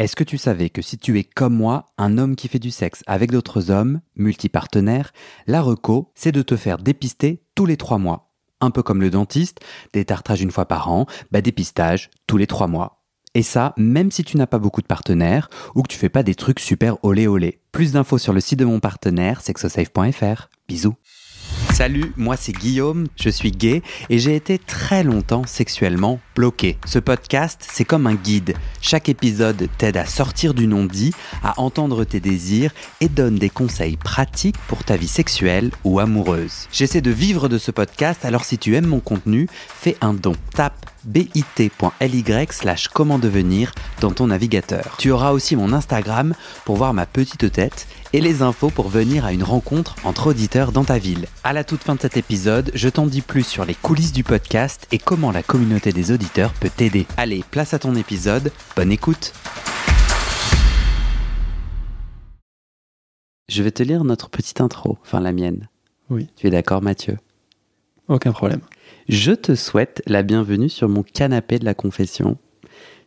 Est-ce que tu savais que si tu es comme moi, un homme qui fait du sexe avec d'autres hommes, multipartenaires, la reco, c'est de te faire dépister tous les trois mois. Un peu comme le dentiste, des tartrages une fois par an, bah dépistage tous les trois mois. Et ça, même si tu n'as pas beaucoup de partenaires ou que tu fais pas des trucs super olé olé. Plus d'infos sur le site de mon partenaire, sexosafe.fr. Bisous Salut, moi c'est Guillaume, je suis gay et j'ai été très longtemps sexuellement bloqué. Ce podcast, c'est comme un guide. Chaque épisode t'aide à sortir du non-dit, à entendre tes désirs et donne des conseils pratiques pour ta vie sexuelle ou amoureuse. J'essaie de vivre de ce podcast, alors si tu aimes mon contenu, fais un don. Tape bit.ly slash comment devenir dans ton navigateur. Tu auras aussi mon Instagram pour voir ma petite tête et les infos pour venir à une rencontre entre auditeurs dans ta ville. À la toute fin de cet épisode, je t'en dis plus sur les coulisses du podcast et comment la communauté des auditeurs peut t'aider. Allez, place à ton épisode, bonne écoute. Je vais te lire notre petite intro, enfin la mienne. Oui. Tu es d'accord Mathieu Aucun problème. Je te souhaite la bienvenue sur mon canapé de la confession.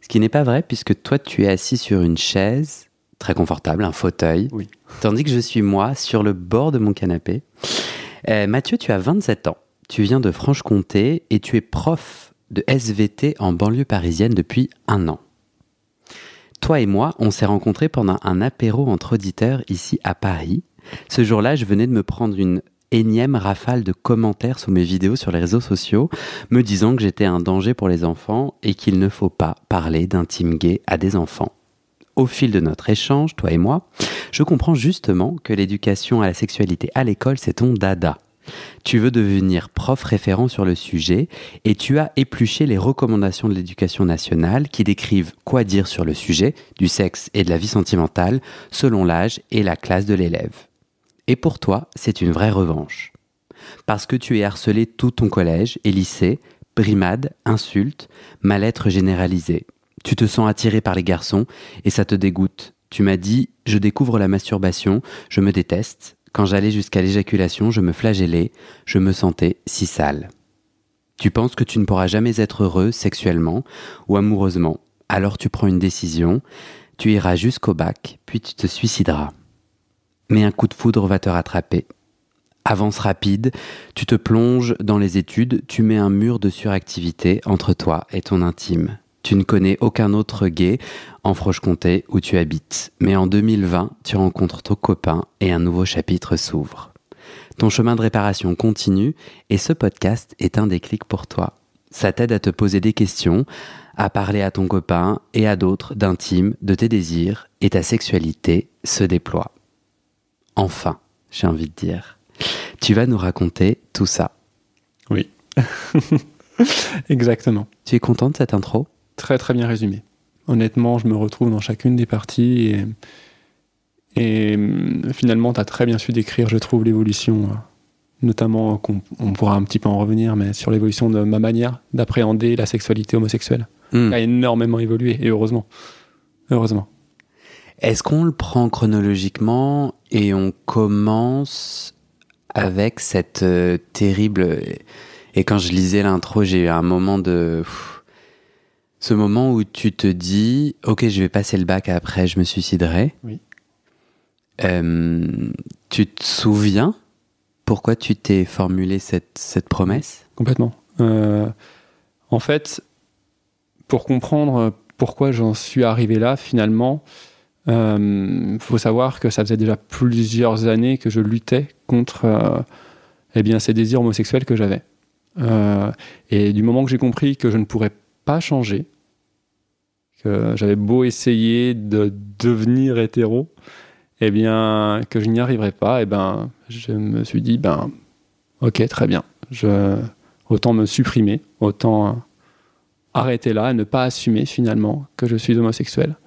Ce qui n'est pas vrai puisque toi tu es assis sur une chaise très confortable, un fauteuil. Tandis que je suis moi sur le bord de mon canapé. Euh, Mathieu, tu as 27 ans. Tu viens de Franche-Comté et tu es prof de SVT en banlieue parisienne depuis un an. Toi et moi, on s'est rencontrés pendant un apéro entre auditeurs ici à Paris. Ce jour-là, je venais de me prendre une énième rafale de commentaires sous mes vidéos sur les réseaux sociaux, me disant que j'étais un danger pour les enfants et qu'il ne faut pas parler d'intime gay à des enfants. Au fil de notre échange, toi et moi, je comprends justement que l'éducation à la sexualité à l'école, c'est ton dada. Tu veux devenir prof référent sur le sujet et tu as épluché les recommandations de l'éducation nationale qui décrivent quoi dire sur le sujet du sexe et de la vie sentimentale selon l'âge et la classe de l'élève. Et pour toi, c'est une vraie revanche. Parce que tu es harcelé tout ton collège et lycée, brimade, insulte, mal-être généralisé. Tu te sens attiré par les garçons et ça te dégoûte. Tu m'as dit Je découvre la masturbation, je me déteste. Quand j'allais jusqu'à l'éjaculation, je me flagellais, je me sentais si sale. Tu penses que tu ne pourras jamais être heureux sexuellement ou amoureusement. Alors tu prends une décision, tu iras jusqu'au bac, puis tu te suicideras mais un coup de foudre va te rattraper. Avance rapide, tu te plonges dans les études, tu mets un mur de suractivité entre toi et ton intime. Tu ne connais aucun autre gay en froche comté où tu habites, mais en 2020, tu rencontres ton copain et un nouveau chapitre s'ouvre. Ton chemin de réparation continue et ce podcast est un déclic pour toi. Ça t'aide à te poser des questions, à parler à ton copain et à d'autres d'intime, de tes désirs et ta sexualité se déploie enfin, j'ai envie de dire. Tu vas nous raconter tout ça. Oui. Exactement. Tu es content de cette intro Très très bien résumé. Honnêtement, je me retrouve dans chacune des parties et, euh, finalement, tu as très bien su décrire, je trouve, l'évolution, euh, notamment qu'on on pourra un petit peu en revenir, mais sur l'évolution de ma manière d'appréhender la sexualité homosexuelle. Elle hmm. a énormément évolué, et heureusement. Heureusement. Est-ce qu'on le prend chronologiquement et on commence avec cette euh, terrible... Et quand je lisais l'intro, j'ai eu un moment de... Ce moment où tu te dis, ok, je vais passer le bac après, je me suiciderai. Oui. Euh, tu te souviens pourquoi tu t'es formulé cette, promesse Complètement. Euh, en fait, pour comprendre pourquoi j'en suis arrivé là, finalement, il euh, faut savoir que ça faisait déjà plusieurs années que je luttais contre euh, eh bien, ces désirs homosexuels que j'avais. Euh, et du moment que j'ai compris que je ne pourrais pas changer, que j'avais beau essayer de devenir hétéro, eh bien, que je n'y arriverais pas, eh ben, je me suis dit, ben, ok, très bien, je, autant me supprimer, autant arrêter là, et ne pas assumer finalement que je suis homosexuel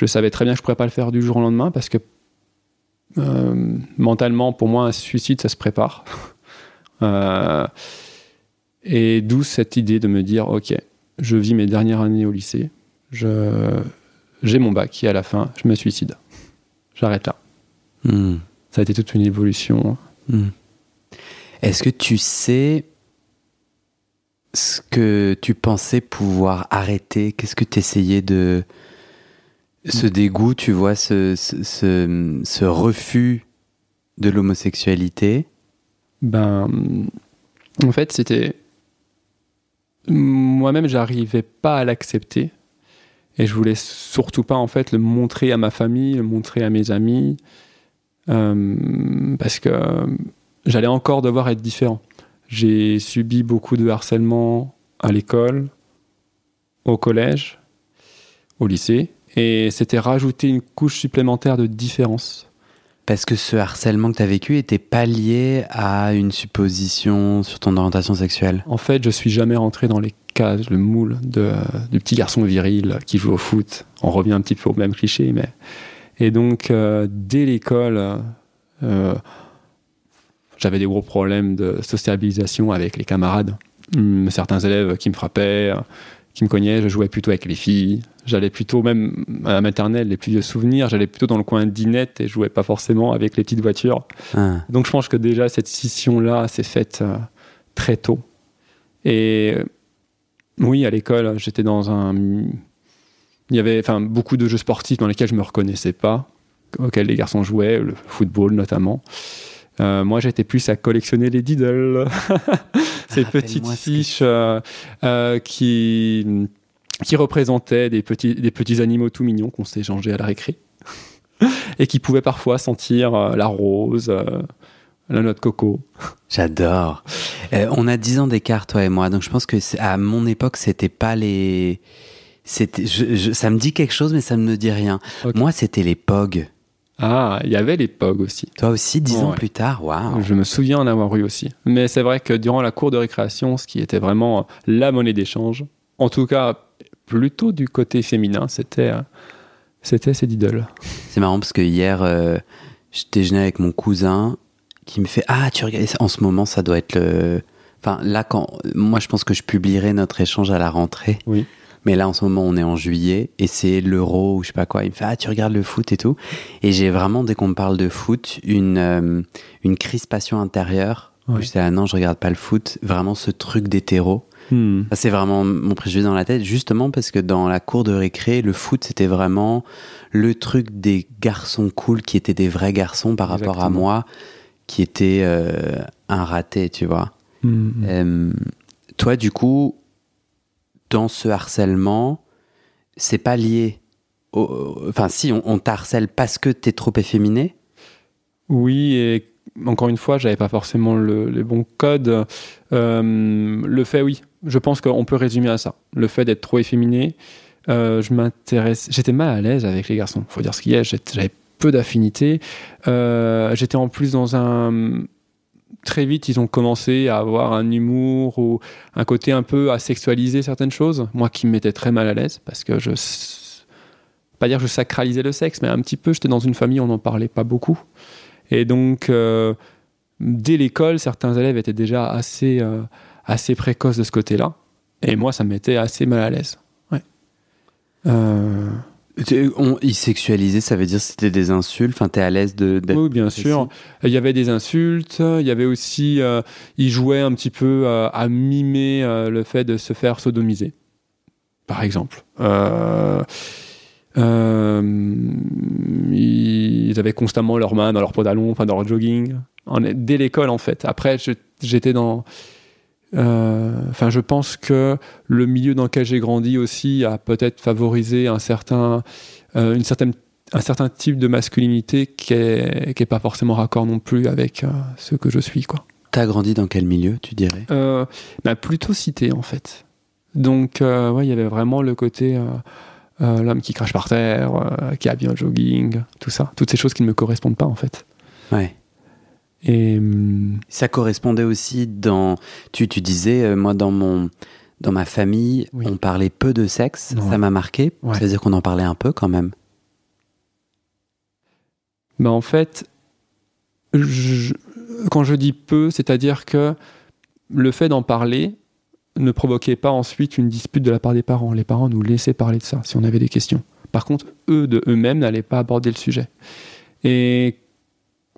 je savais très bien que je ne pourrais pas le faire du jour au lendemain parce que euh, mentalement, pour moi, un suicide, ça se prépare. Euh, et d'où cette idée de me dire, OK, je vis mes dernières années au lycée, j'ai mon bac qui, à la fin, je me suicide. J'arrête là. Hmm. Ça a été toute une évolution. Hmm. Est-ce que tu sais ce que tu pensais pouvoir arrêter Qu'est-ce que tu essayais de... Ce dégoût, tu vois, ce, refus de l'homosexualité Ben, en fait, c'était... Moi-même, j'arrivais pas à l'accepter. Et je voulais surtout pas, en fait, le montrer à ma famille, le montrer à mes amis. Euh, parce que j'allais encore devoir être différent. J'ai subi beaucoup de harcèlement à l'école, au collège, au lycée. Et c'était rajouter une couche supplémentaire de différence. Parce que ce harcèlement que tu as vécu était pas lié à une supposition sur ton orientation sexuelle En fait, je suis jamais rentré dans les cases, le moule de, du petit garçon viril qui joue au foot. On revient un petit peu au même cliché, mais. Et donc, euh, dès l'école, euh, j'avais des gros problèmes de sociabilisation avec les camarades. Hum, certains élèves qui me frappaient, qui me cognaient. Je jouais plutôt avec les filles. J'allais plutôt, même à la maternelle, les plus vieux souvenirs, j'allais plutôt dans le coin dinette et je jouais pas forcément avec les petites voitures. Ah. Donc je pense que déjà cette scission-là s'est faite euh, très tôt. Et euh, oui, à l'école, j'étais dans un. Il y avait beaucoup de jeux sportifs dans lesquels je me reconnaissais pas, auxquels les garçons jouaient, le football notamment. Euh, moi, j'étais plus à collectionner les diddles, ces petites fiches euh, euh, qui, qui représentaient des petits, des petits animaux tout mignons qu'on s'échangeait à la récré et qui pouvaient parfois sentir la rose, la noix de coco. J'adore. on a 10 ans d'écart, toi et moi, donc je pense que à mon époque, c'était pas les. ça me dit quelque chose, mais ça ne me dit rien. Moi, c'était les POG. Ah, il y avait les POG aussi. Toi aussi, dix ans plus tard, waouh. Je me souviens en avoir eu aussi. Mais c'est vrai que durant la cour de récréation, ce qui était vraiment la monnaie d'échange, en tout cas plutôt du côté féminin, c'était c'était ces idoles. C'est marrant parce que hier, euh, je déjeunais avec mon cousin qui me fait Ah, tu regardes En ce moment, ça doit être le. Enfin, là, quand. Moi, je pense que je publierai notre échange à la rentrée. Oui. Mais là, en ce moment, on est en juillet et c'est l'euro ou je sais pas quoi. Il me fait Ah, tu regardes le foot et tout. Et j'ai vraiment, dès qu'on me parle de foot, une, euh, une crispation intérieure. je dis Ah non, je regarde pas le foot. Vraiment, ce truc d'hétéro. Hmm. c'est vraiment mon préjugé dans la tête, justement parce que dans la cour de récré, le foot, c'était vraiment le truc des garçons cool qui étaient des vrais garçons par rapport à moi, qui était euh, un raté, tu vois. Hmm, hmm. Euh, toi, du coup, dans ce harcèlement, c'est pas lié. Enfin, si, on, t'harcèle parce que t'es trop efféminé Oui, et encore une fois, j'avais pas forcément le, les bons codes. Euh, le fait, oui, je pense qu'on peut résumer à ça. Le fait d'être trop efféminé, euh, je m'intéresse. J'étais mal à l'aise avec les garçons. Faut dire ce qu'il y a. J'avais peu d'affinité. Euh, j'étais en plus dans un très vite, ils ont commencé à avoir un humour ou un côté un peu à sexualiser certaines choses. Moi qui me mettais très mal à l'aise parce que je. Pas dire je sacralisais le sexe, mais un petit peu, j'étais dans une famille, on n'en parlait pas beaucoup. Et donc, euh, dès l'école, certains élèves étaient déjà assez, euh, assez précoces de ce côté-là. Et moi, ça me mettait assez mal à l'aise. Ouais. Euh, on, ils sexualisaient, ça veut dire c'était des insultes. Enfin, t'es à l'aise de. Oui, bien sûr. Il y avait des insultes. Il y avait aussi, euh, ils jouaient un petit peu euh, à mimer euh, le fait de se faire sodomiser, par exemple. ils avaient constamment leurs mains dans leur pantalon, enfin dans leur jogging, dès l'école en fait. Après, j'étais dans euh, enfin, je pense que le milieu dans lequel j'ai grandi aussi a peut-être favorisé un certain, euh, une certaine, un certain type de masculinité qui n'est pas forcément raccord non plus avec euh, ce que je suis. Quoi. T'as grandi dans quel milieu, tu dirais bah, Plutôt cité, en fait. Donc, il y avait vraiment le côté l'homme qui crache par terre, qui a bien jogging, tout ça. Toutes ces choses qui ne me correspondent pas, en fait. Ouais. Euh, ça correspondait aussi dans. Tu, tu disais, euh, moi, dans mon. Dans ma famille, on parlait peu de sexe, ça m'a marqué. Ça veut dire qu'on en parlait un peu quand même. Bah en fait, quand je dis peu, c'est-à-dire que le fait d'en parler ne provoquait pas ensuite une dispute de la part des parents. Les parents nous laissaient parler de ça si on avait des questions. Par contre, eux de eux-mêmes n'allaient pas aborder le sujet. Et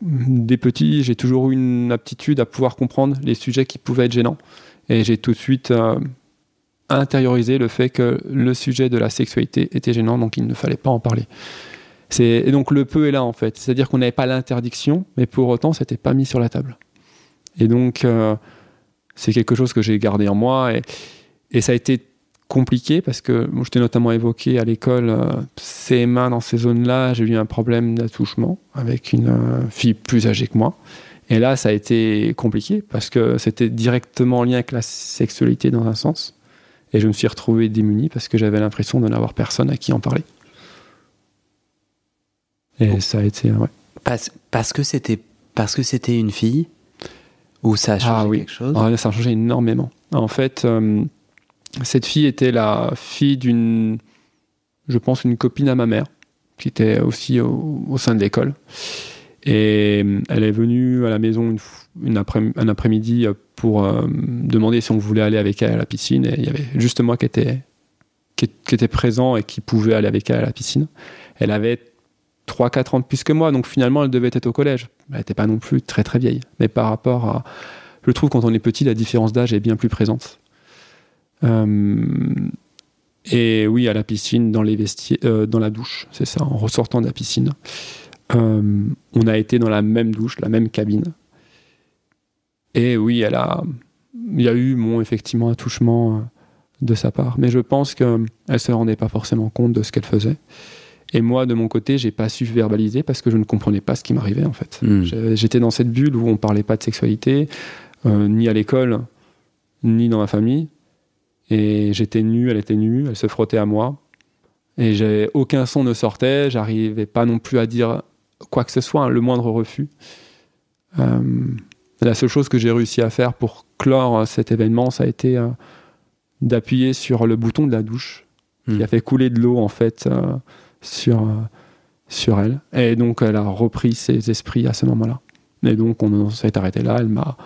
des petits, j'ai toujours eu une aptitude à pouvoir comprendre les sujets qui pouvaient être gênants. Et j'ai tout de suite euh, intériorisé le fait que le sujet de la sexualité était gênant, donc il ne fallait pas en parler. Et donc le peu est là, en fait. C'est-à-dire qu'on n'avait pas l'interdiction, mais pour autant, n'était pas mis sur la table. Et donc, euh, c'est quelque chose que j'ai gardé en moi. et ça a été compliqué parce que moi, je t'ai notamment évoqué à l'école euh, ces mains dans ces zones-là, j'ai eu un problème d'attouchement avec une euh, fille plus âgée que moi. Et là, ça a été compliqué parce que c'était directement en lien avec la sexualité dans un sens. Et je me suis retrouvé démuni parce que j'avais l'impression de n'avoir personne à qui en parler. Et oh. ça a été. Euh, ouais. Parce, que c'était parce que c'était une fille ou ça a ah changé quelque chose ah, Ça a changé énormément. En fait cette fille était la fille d'une, je pense, une copine à ma mère, qui était aussi au, sein de l'école. Et euh, elle est venue à la maison après, un après-midi euh, pour euh, demander si on voulait aller avec elle à la piscine. Et il y avait juste moi qui était, qui, présent et qui pouvait aller avec elle à la piscine. Elle avait 3-4 ans de plus que moi, donc finalement elle devait être au collège. Elle n'était pas non plus très très vieille. Mais par rapport à. Je trouve quand on est petit, la différence d'âge est bien plus présente. Euh, et oui, à la piscine, dans, les vestiaires, euh, dans la douche, c'est ça, en ressortant de la piscine. Euh, on a été dans la même douche, la même cabine. Et oui, elle a, il y a eu, mon effectivement, un touchement de sa part. Mais je pense qu'elle ne se rendait pas forcément compte de ce qu'elle faisait. Et moi, de mon côté, j'ai pas su verbaliser parce que je ne comprenais pas ce qui m'arrivait, en fait. Hmm. J'étais dans cette bulle où on parlait pas de sexualité, ni à l'école, ni dans ma famille. Et j'étais nu, elle était nue, elle se frottait à moi. Et aucun son ne sortait, j'arrivais pas non plus à dire quoi que ce soit, hein, le moindre refus. Euh, la seule chose que j'ai réussi à faire pour clore euh, cet événement, ça a été euh, d'appuyer sur le bouton de la douche qui hmm. a fait couler de l'eau en fait sur, sur elle. Et donc elle a repris ses esprits à ce moment-là. Et donc on s'est arrêté là. Elle m'a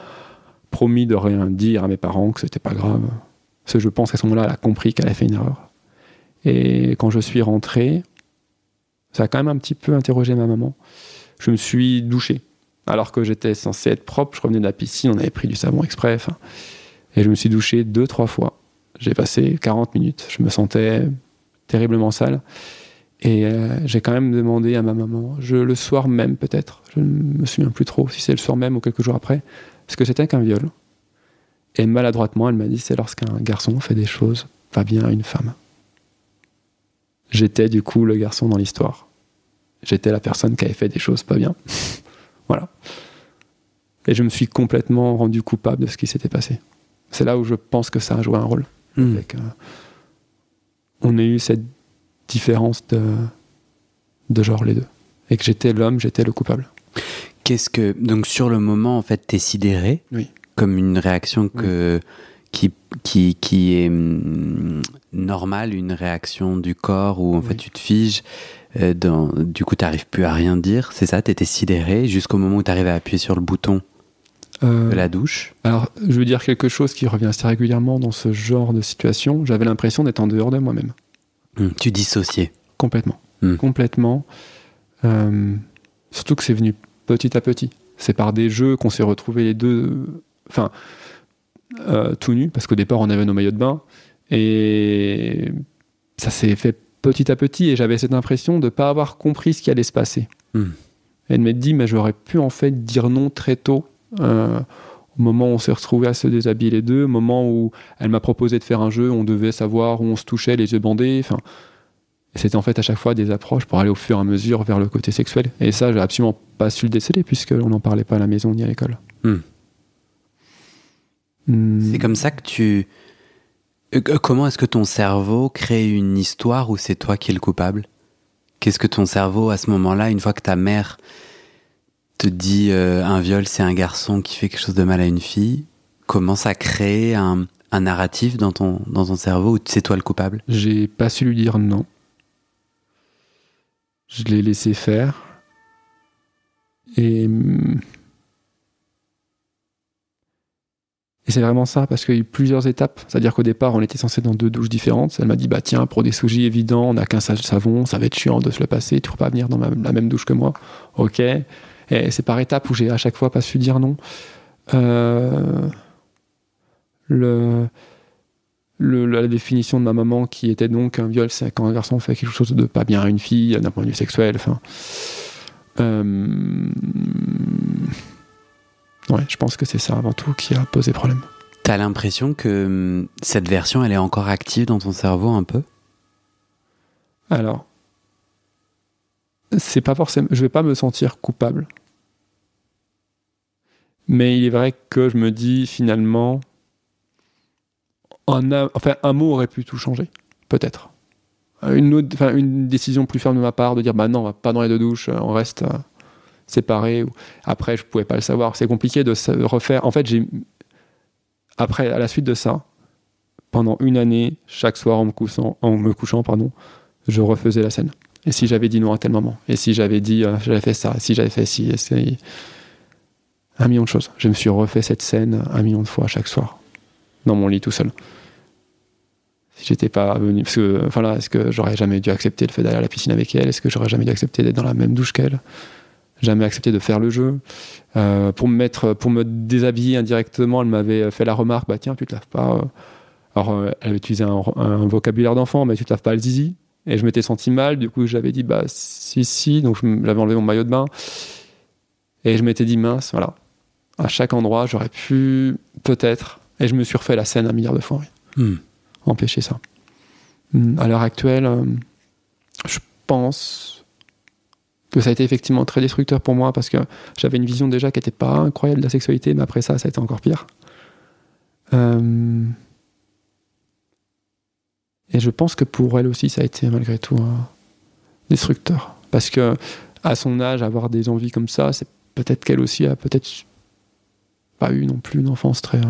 promis de rien dire à mes parents que c'était pas grave. Parce que je pense qu'à ce moment-là, elle a compris qu'elle avait fait une erreur. Et quand je suis rentré, ça a quand même un petit peu interrogé ma maman. Je me suis douché. Alors que j'étais censé être propre, je revenais de la piscine, on avait pris du savon exprès. Et je me suis douché deux, trois fois. J'ai passé 40 minutes. Je me sentais terriblement sale. Et euh, j'ai quand même demandé à ma maman, le soir même peut-être, je ne me souviens plus trop si c'est le soir même ou quelques jours après, ce que c'était qu'un viol. Et maladroitement, elle m'a dit c'est lorsqu'un garçon fait des choses pas bien à une femme. J'étais du coup le garçon dans l'histoire. J'étais la personne qui avait fait des choses pas bien. voilà. Et je me suis complètement rendu coupable de ce qui s'était passé. C'est là où je pense que ça a joué un rôle. Hmm. Euh, on a eu cette différence de, de genre les deux. Et que j'étais l'homme, j'étais le coupable. Qu'est-ce que donc sur le moment en fait t'es sidéré. Oui comme une réaction que, qui, qui, qui est hum, normale, une réaction du corps où en fait tu te figes. Euh, dans, du coup, tu n'arrives plus à rien dire, c'est ça Tu étais sidéré jusqu'au moment où tu arrives à appuyer sur le bouton euh, de la douche Alors, je veux dire quelque chose qui revient assez régulièrement dans ce genre de situation. J'avais l'impression d'être en dehors de moi-même. Hum, tu dissociais Complètement. Hum. Complètement. surtout que c'est venu petit à petit. C'est par des jeux qu'on s'est retrouvés les deux Enfin, euh, tout nu, parce qu'au départ, on avait nos maillots de bain. Et ça s'est fait petit à petit. Et j'avais cette impression de ne pas avoir compris ce qui allait se passer. Hmm. elle m'a dit, mais j'aurais pu en fait dire non très tôt. Euh, au moment où on s'est retrouvés à se déshabiller les deux, au moment où elle m'a proposé de faire un jeu, on devait savoir où on se touchait, les yeux bandés. Enfin, c'était en fait à chaque fois des approches pour aller au fur et à mesure vers le côté sexuel. Et ça, j'ai absolument pas su le déceler puisqu'on n'en parlait pas à la maison ni à l'école. Hmm. Hmm. C'est comme ça que tu... Euh, euh, comment est-ce que ton cerveau crée une histoire où c'est toi qui es le coupable Qu'est-ce que ton cerveau, à ce moment-là, une fois que ta mère te dit euh, un viol, c'est un garçon qui fait quelque chose de mal à une fille, commence à créer un, un narratif dans ton, dans ton cerveau où c'est toi le coupable J'ai pas su lui dire non. Je l'ai laissé faire. Et hmm, Et c'est vraiment ça, parce qu'il y a eu plusieurs étapes. C'est-à-dire qu'au départ, on était censé dans deux douches différentes. Elle m'a dit, bah tiens, pour des sujets évidents, on n'a qu'un sage savon, ça va être chiant de se le passer, tu ne pas venir dans la même douche que moi. Ok. Et c'est par étapes où j'ai à chaque fois pas su dire non. Euh, le, le, la définition de ma maman qui était donc un viol, c'est quand un garçon fait quelque chose de pas bien à une fille, d'un point de vue sexuel. Enfin, euh, Ouais, je pense que c'est ça avant tout qui a posé problème. T'as l'impression que hum, cette version, elle est encore active dans ton cerveau un peu Alors, c'est pas forcément. Je vais pas me sentir coupable. Mais il est vrai que je me dis finalement, un, enfin, un mot aurait pu tout changer, peut-être. Euh, une, autre, une décision plus ferme de ma part de dire bah non, on va pas dans les deux douches, euh, on reste. Euh, séparés. Après, je pouvais pas le savoir. C'est compliqué de se refaire. En fait, j'ai après, à la suite de ça, pendant une année, chaque soir en me couchant, en me couchant pardon, je refaisais la scène. Et si j'avais dit non à tel moment Et si j'avais dit, euh, j'avais fait ça Si j'avais fait ci Un million de choses. Je me suis refait cette scène un million de fois chaque soir, dans mon lit tout seul. Si j'étais pas venu. Parce que, enfin est-ce que j'aurais jamais dû accepter le fait d'aller à la piscine avec elle Est-ce que j'aurais jamais dû accepter d'être dans la même douche qu'elle jamais accepté de faire le jeu. Euh, pour me mettre, pour me déshabiller indirectement, elle m'avait fait la remarque, bah tiens, tu te laves pas. Euh. Alors, euh, elle avait utilisé un, vocabulaire d'enfant, mais tu te laves pas le zizi. Et je m'étais senti mal, du coup, j'avais dit, bah si, si, donc je l'avais enlevé mon maillot de bain. Et je m'étais dit, mince, voilà. À chaque endroit, j'aurais pu, peut-être, et je me suis refait la scène un milliard de fois, hmm. empêcher ça. Hmm. À l'heure actuelle, je pense, ça a été effectivement très destructeur pour moi parce que j'avais une vision déjà qui n'était pas incroyable de la sexualité, mais après ça, ça a été encore pire. Euh, et je pense que pour elle aussi, ça a été malgré tout euh, destructeur. Parce que à son âge, avoir des envies comme ça, c'est peut-être qu'elle aussi a peut-être pas eu non plus une enfance très, euh,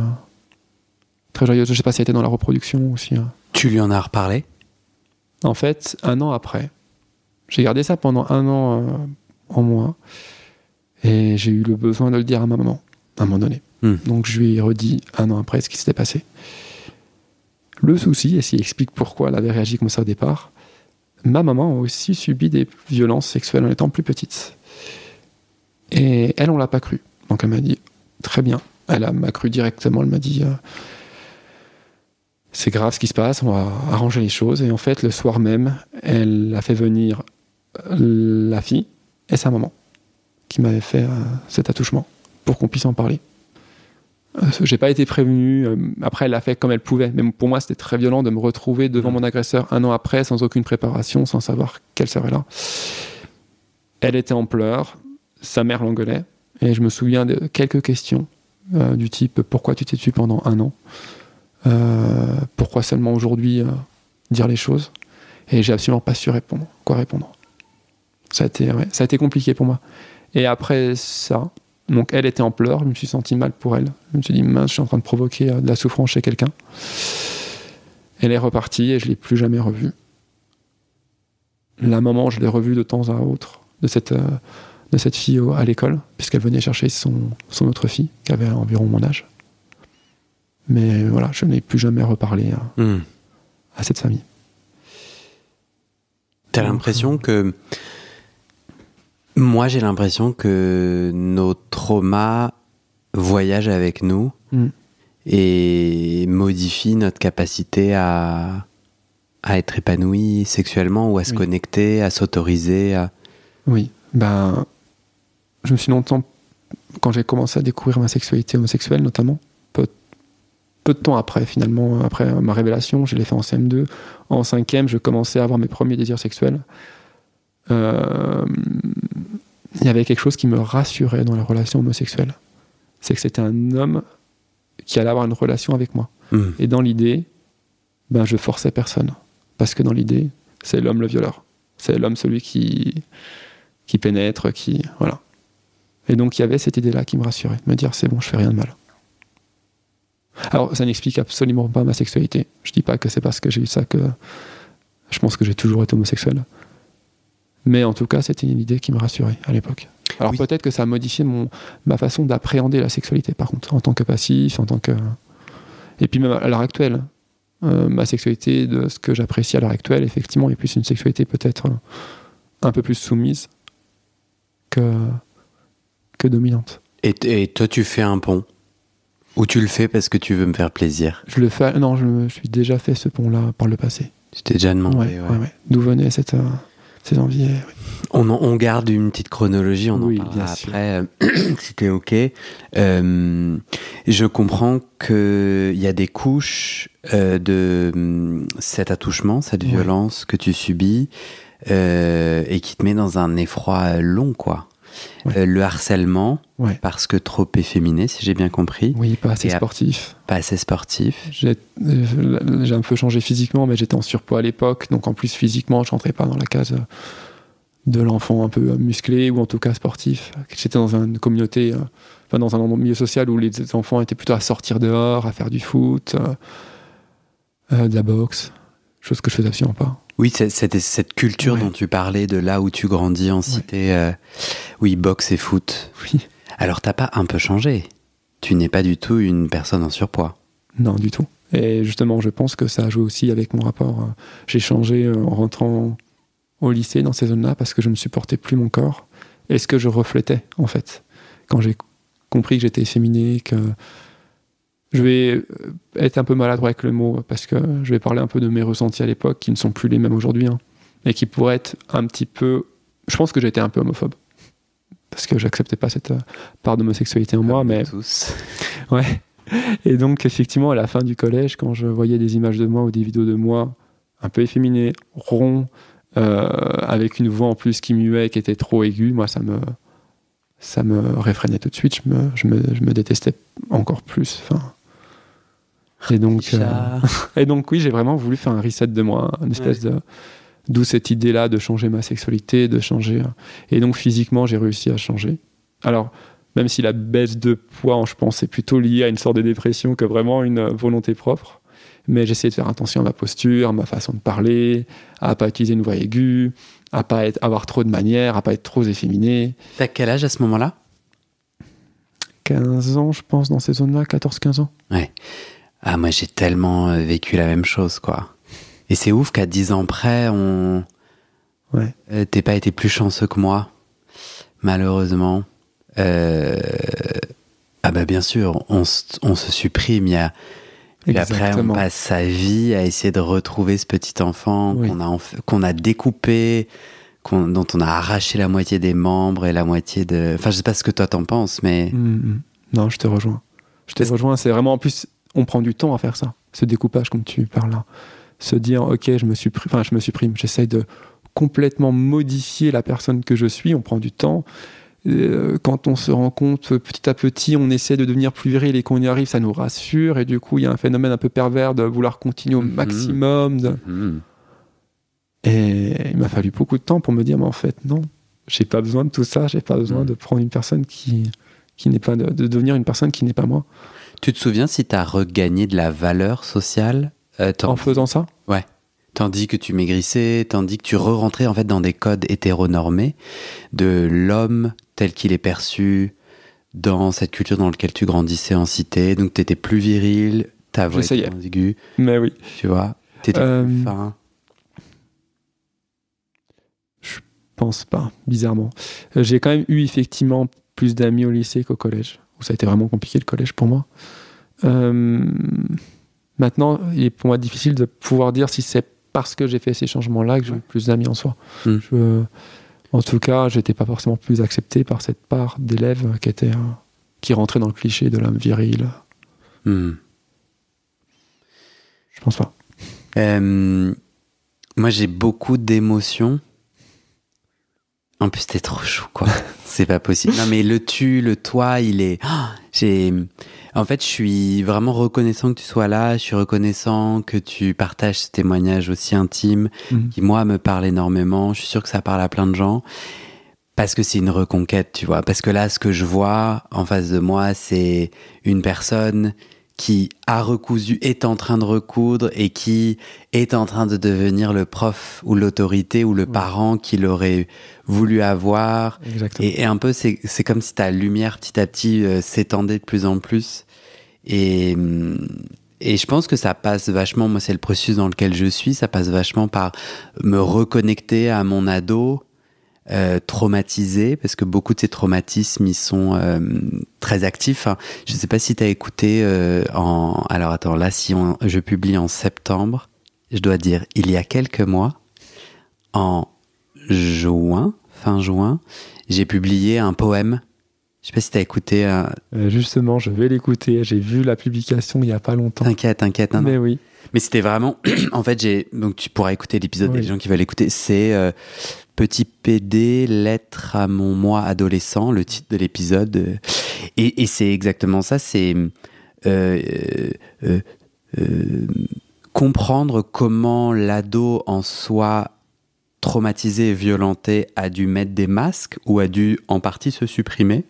très joyeuse. Je sais pas si elle était dans la reproduction aussi. Tu lui en as reparlé En fait, un an après, j'ai gardé ça pendant un an euh, en moi. Et j'ai eu le besoin de le dire à ma maman, à un moment donné. Hmm. Donc je lui ai redit un an après ce qui s'était passé. Le souci, et s'il explique pourquoi elle avait réagi comme ça au départ, ma maman a aussi subi des violences sexuelles en étant plus petite. Et elle, on l'a pas cru. Donc elle m'a dit, très bien. Elle m'a cru directement, elle m'a dit, euh, c'est grave ce qui se passe, on va arranger les choses. Et en fait, le soir même, elle a fait venir la fille et sa maman qui m'avaient fait euh, cet attouchement pour qu'on puisse en parler. Euh, j'ai pas été prévenu. Euh, après, elle a fait comme elle pouvait. Mais pour moi, c'était très violent de me retrouver devant mon agresseur un an après, sans aucune préparation, sans savoir qu'elle serait là. Elle était en pleurs. Sa mère l'engueulait. Et je me souviens de quelques questions du type pourquoi tu t'es tué pendant un an Pourquoi seulement aujourd'hui dire les choses Et j'ai absolument pas su répondre. Quoi répondre ça a, été, ça a été compliqué pour moi. Et après ça, donc elle était en pleurs, je me suis senti mal pour elle. Je me suis dit, mince, je suis en train de provoquer euh, de la souffrance chez quelqu'un. Elle est repartie et je ne l'ai plus jamais revue. La maman, je l'ai revue de temps à autre, de cette, euh, de cette fille à l'école, puisqu'elle venait chercher son, son autre fille, qui avait environ mon âge. Mais voilà, je n'ai plus jamais reparlé à, euh, hmm. à cette famille. T'as l'impression que moi, j'ai l'impression que nos traumas voyagent avec nous hmm. et modifient notre capacité à, être épanoui sexuellement ou à se connecter, à s'autoriser. Oui, ben, je me suis longtemps, quand j'ai commencé à découvrir ma sexualité homosexuelle notamment, peu, de temps après finalement, après ma révélation, je l'ai fait en CM2. En 5 je commençais à avoir mes premiers désirs sexuels. Euh, il y avait quelque chose qui me rassurait dans la relation homosexuelle. C'est que c'était un homme qui allait avoir une relation avec moi. Hmm. Et dans l'idée, ben je forçais personne. Parce que dans l'idée, c'est l'homme le violeur. C'est l'homme celui qui, qui pénètre, qui. Voilà. Et donc il y avait cette idée-là qui me rassurait, me dire c'est bon, je fais rien de mal. Alors ça n'explique absolument pas ma sexualité. Je dis pas que c'est parce que j'ai eu ça que. Je pense que j'ai toujours été homosexuel. Mais en tout cas, c'était une idée qui me rassurait à l'époque. Alors peut-être que ça a modifié mon, ma façon d'appréhender la sexualité, par contre, en tant que passif, en tant que. Et puis même à l'heure actuelle, euh, ma sexualité, de ce que j'apprécie à l'heure actuelle, effectivement, est plus une sexualité peut-être un peu plus soumise que, que dominante. Et, toi, tu fais un pont Ou tu le fais parce que tu veux me faire plaisir Je le fais. Non, je, je suis déjà fait ce pont-là par le passé. Tu t'es déjà demandé. Ouais, D'où venait cette. Euh, on, garde une petite chronologie, on en parlera après, euh, si t'es ok. Euh, je comprends qu'il y a des couches euh, de mm, cet attouchement, cette violence que tu subis, et qui te met dans un effroi long, quoi. Euh, le harcèlement, parce que trop efféminé, si j'ai bien compris. Oui, pas assez sportif. pas assez sportif. Euh, j'ai un peu changé physiquement, mais j'étais en surpoids à l'époque, donc en plus physiquement, je rentrais pas dans la case de l'enfant un peu musclé ou en tout cas sportif. J'étais dans une communauté, euh, enfin dans un milieu social où les enfants étaient plutôt à sortir dehors, à faire du foot, de la boxe chose que je fais absolument pas. Oui, c'était cette culture dont tu parlais, de là où tu grandis en cité. Euh, oui, boxe et foot. Oui. Alors, t'as pas un peu changé Tu n'es pas du tout une personne en surpoids. Non, du tout. Et justement, je pense que ça a joué aussi avec mon rapport. Euh, j'ai changé euh, en rentrant au lycée dans ces zones-là parce que je ne supportais plus mon corps et ce que je reflétais, en fait. Quand j'ai compris que j'étais efféminé, que je vais euh, être un peu maladroit avec le mot parce que je vais parler un peu de mes ressentis à l'époque qui ne sont plus les mêmes aujourd'hui hein, et qui pourraient être un petit peu. Je pense que j'étais un peu homophobe parce que j'acceptais pas cette euh, part d'homosexualité en moi, mais tous. ouais. Et donc effectivement, à la fin du collège, quand je voyais des images de moi ou des vidéos de moi un peu efféminé, rond, euh, avec une voix en plus qui muait, qui était trop aiguë, moi ça me ça me réfrénait tout de suite. Je me, je me, je me détestais encore plus. Enfin, et donc, euh, et donc oui, j'ai vraiment voulu faire un reset de moi, une espèce de d'où cette idée-là de changer ma sexualité, de changer. Euh, et donc physiquement, j'ai réussi à changer. Alors, même si la baisse de poids, je pense, c'est plutôt lié à une sorte de dépression que vraiment une euh, volonté propre. Mais j'essayais de faire attention à ma posture, à ma façon de parler, à pas utiliser une voix aiguë, à pas être, avoir trop de manières, à pas être trop efféminé. T'as quel âge à ce moment-là 15 ans, je pense, dans ces zones-là, 14-15 ans. Ouais. Ah, moi, j'ai tellement euh, vécu la même chose, quoi. Et c'est ouf qu'à dix ans près, on. Ouais. Euh, t'es pas été plus chanceux que moi, malheureusement. Euh, ah, bah, bien sûr, on, se supprime. Il y a. après, on passe sa vie à essayer de retrouver ce petit enfant qu'on a, découpé, dont on a arraché la moitié des membres et la moitié de. Enfin, je sais pas ce que toi t'en penses, mais. Mm, mm. Non, je te rejoins. Je te rejoins. C'est vraiment en plus on prend du temps à faire ça, ce découpage comme tu parles là. Se dire, ok, je me, supprime, enfin, je me supprime, j'essaie de complètement modifier la personne que je suis, on prend du temps. Euh, quand on se rend compte petit à petit, on essaie de devenir plus viril et qu'on y arrive, ça nous rassure. Et du coup, il y a un phénomène un peu pervers de vouloir continuer au mhm. maximum. De... Mhm. Et il m'a fallu beaucoup de temps pour me dire, mais en fait, non, j'ai pas besoin de tout ça, j'ai pas besoin mhm. de prendre une personne qui, qui n'est pas, de devenir une personne qui n'est pas moi. Tu te souviens si tu as regagné de la valeur sociale euh, en faisant ça Ouais. Tandis que tu maigrissais, tandis que tu re-rentrais en fait dans des codes hétéronormés de l'homme tel qu'il est perçu dans cette culture dans laquelle tu grandissais en cité. Donc tu étais plus viril, ta voix était Mais oui. Tu vois Tu étais euh, plus Je pense pas, bizarrement. Euh, j'ai quand même eu effectivement plus d'amis au lycée qu'au collège où ça a été vraiment compliqué le collège pour moi. Euh, maintenant, il est pour moi difficile de pouvoir dire si c'est parce que j'ai fait ces changements-là que j'ai plus d'amis en soi. Hmm. en tout cas, j'étais pas forcément plus accepté par cette part d'élèves qui était euh, qui rentrait dans le cliché de l'homme viril. Hmm. Je pense pas. Euh, moi, j'ai beaucoup d'émotions en plus, t'es trop chou, quoi. c'est pas possible. Non, mais le tu, le toi, il est. Oh, j'ai. En fait, je suis vraiment reconnaissant que tu sois là. Je suis reconnaissant que tu partages ce témoignage aussi intime mhm. qui, moi, me parle énormément. Je suis sûr que ça parle à plein de gens parce que c'est une reconquête, tu vois. Parce que là, ce que je vois en face de moi, c'est une personne qui a recousu, est en train de recoudre et qui est en train de devenir le prof ou l'autorité ou le parent qu'il aurait voulu avoir. Et, un peu, c'est comme si ta lumière petit à petit euh, s'étendait de plus en plus. Et, et je pense que ça passe vachement, moi c'est le processus dans lequel je suis, ça passe vachement par me reconnecter à mon ado, euh, traumatisé, parce que beaucoup de ces traumatismes, ils sont euh, très actifs. Je ne sais pas si tu as écouté euh, en... Alors attends, là, si on... je publie en septembre, je dois dire, il y a quelques mois, en juin, fin juin, j'ai publié un poème. Je sais pas si tu as écouté. Euh, justement, je vais l'écouter. J'ai vu la publication il y a pas longtemps. T'inquiète, t'inquiète. Mais oui. Mais c'était vraiment. en fait, j'ai. Donc, tu pourras écouter l'épisode des gens qui veulent écouter. C'est. Petit PD, lettre à mon moi adolescent, le titre de l'épisode. Et, c'est exactement ça, c'est euh, euh, euh, comprendre comment l'ado en soi traumatisé et violenté a dû mettre des masques ou a dû en partie se supprimer